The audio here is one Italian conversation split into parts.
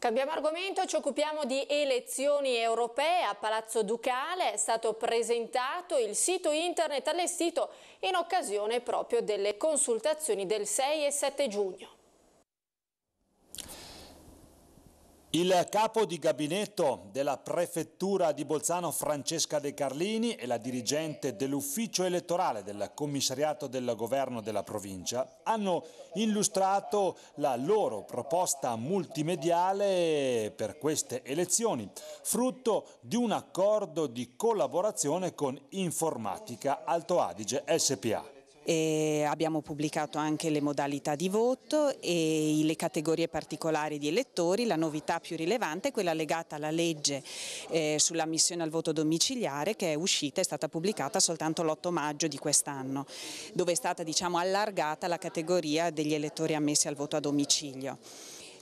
Cambiamo argomento, ci occupiamo di elezioni europee. A Palazzo Ducale è stato presentato il sito internet allestito in occasione proprio delle consultazioni del 6 e 7 giugno. Il capo di gabinetto della prefettura di Bolzano Francesca De Carlini e la dirigente dell'ufficio elettorale del commissariato del governo della provincia hanno illustrato la loro proposta multimediale per queste elezioni, frutto di un accordo di collaborazione con Informatica Alto Adige SPA. E abbiamo pubblicato anche le modalità di voto e le categorie particolari di elettori. La novità più rilevante è quella legata alla legge eh, sull'ammissione al voto domiciliare che è uscita, e è stata pubblicata soltanto l'8 maggio di quest'anno, dove è stata diciamo, allargata la categoria degli elettori ammessi al voto a domicilio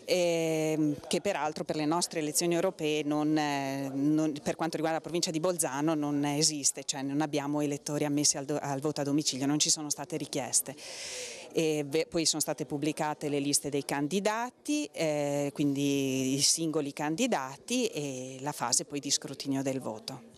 ehm, che peraltro per le nostre elezioni europee non, eh, non, per quanto riguarda la provincia di Bolzano non esiste, cioè non abbiamo elettori ammessi al, do, al voto a domicilio, non ci sono state richieste. E poi sono state pubblicate le liste dei candidati, eh, quindi i singoli candidati e la fase poi di scrutinio del voto.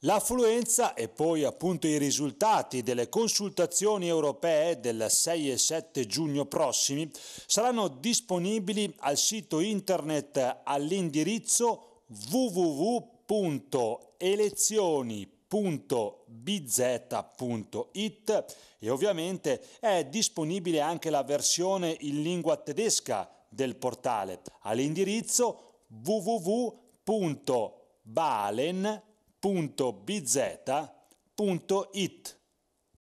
L'affluenza e poi appunto i risultati delle consultazioni europee del 6 e 7 giugno prossimi saranno disponibili al sito internet all'indirizzo www.elezioni.bz.it e ovviamente è disponibile anche la versione in lingua tedesca del portale all'indirizzo www.balen www.bz.it